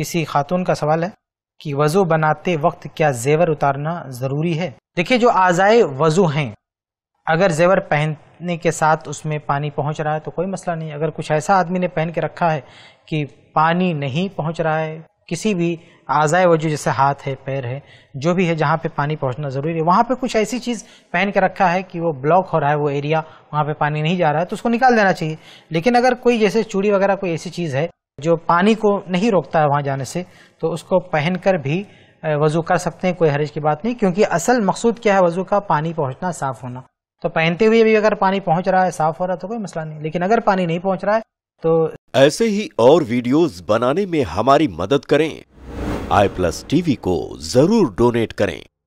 किसी खातून का सवाल है कि वज़ू बनाते वक्त क्या जेवर उतारना ज़रूरी है देखिए जो आज़ाए वज़ू हैं अगर जेवर पहनने के साथ उसमें पानी पहुंच रहा है तो कोई मसला नहीं अगर कुछ ऐसा आदमी ने पहन के रखा है कि पानी नहीं पहुंच रहा है किसी भी आज़ाए वजू जैसे हाथ है पैर है जो भी है जहाँ पे पानी पहुँचना ज़रूरी है वहाँ पे कुछ ऐसी चीज़ पहन के रखा है कि वो ब्लॉक हो रहा है वो एरिया वहाँ पे पानी नहीं जा रहा है तो उसको निकाल देना चाहिए लेकिन अगर कोई जैसे चूड़ी वगैरह कोई ऐसी चीज़ है जो पानी को नहीं रोकता है वहाँ जाने से तो उसको पहन कर भी वज़ू कर सकते हैं कोई हरज की बात नहीं क्योंकि असल मकसूद क्या है वज़ू का पानी पहुँचना साफ़ होना तो पहनते हुए भी अगर पानी पहुँच रहा है साफ़ हो रहा है तो कोई मसला नहीं लेकिन अगर पानी नहीं पहुँच रहा है तो ऐसे ही और वीडियोस बनाने में हमारी मदद करें आई प्लस टीवी को जरूर डोनेट करें